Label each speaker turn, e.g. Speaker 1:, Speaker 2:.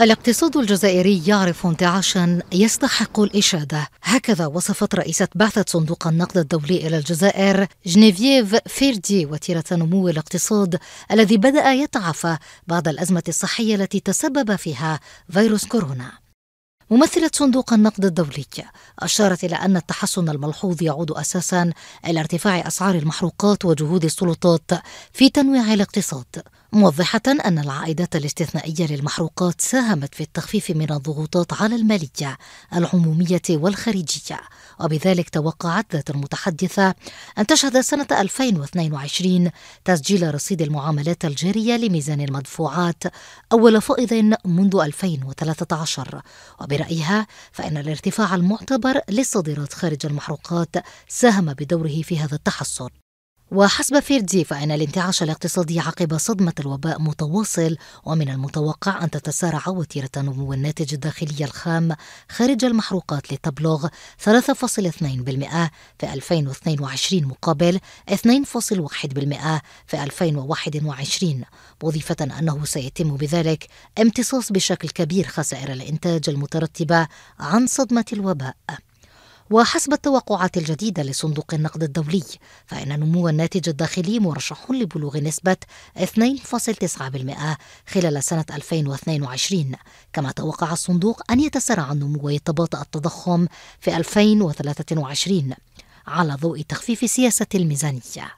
Speaker 1: الاقتصاد الجزائري يعرف انتعاشا يستحق الإشادة هكذا وصفت رئيسة بعثة صندوق النقد الدولي إلى الجزائر جنيفييف فيردي وتيرة نمو الاقتصاد الذي بدأ يتعافى بعد الأزمة الصحية التي تسبب فيها فيروس كورونا ممثلة صندوق النقد الدولي أشارت إلى أن التحسن الملحوظ يعود أساسا إلى ارتفاع أسعار المحروقات وجهود السلطات في تنويع الاقتصاد موضحة أن العائدات الاستثنائية للمحروقات ساهمت في التخفيف من الضغوطات على المالية العمومية والخارجية وبذلك توقعت ذات المتحدثة أن تشهد سنة 2022 تسجيل رصيد المعاملات الجارية لميزان المدفوعات أول فائض منذ 2013 وبرأيها فإن الارتفاع المعتبر للصادرات خارج المحروقات ساهم بدوره في هذا التحسن وحسب فيردي فإن الانتعاش الاقتصادي عقب صدمة الوباء متواصل ومن المتوقع أن تتسارع وتيرة نمو الناتج الداخلي الخام خارج المحروقات لتبلغ 3.2% في 2022 مقابل 2.1% في 2021 مضيفة أنه سيتم بذلك امتصاص بشكل كبير خسائر الإنتاج المترتبة عن صدمة الوباء وحسب التوقعات الجديدة لصندوق النقد الدولي فإن نمو الناتج الداخلي مرشح لبلوغ نسبة 2.9% خلال سنة 2022 كما توقع الصندوق أن يتسارع النمو ويتباطأ التضخم في 2023 على ضوء تخفيف سياسة الميزانية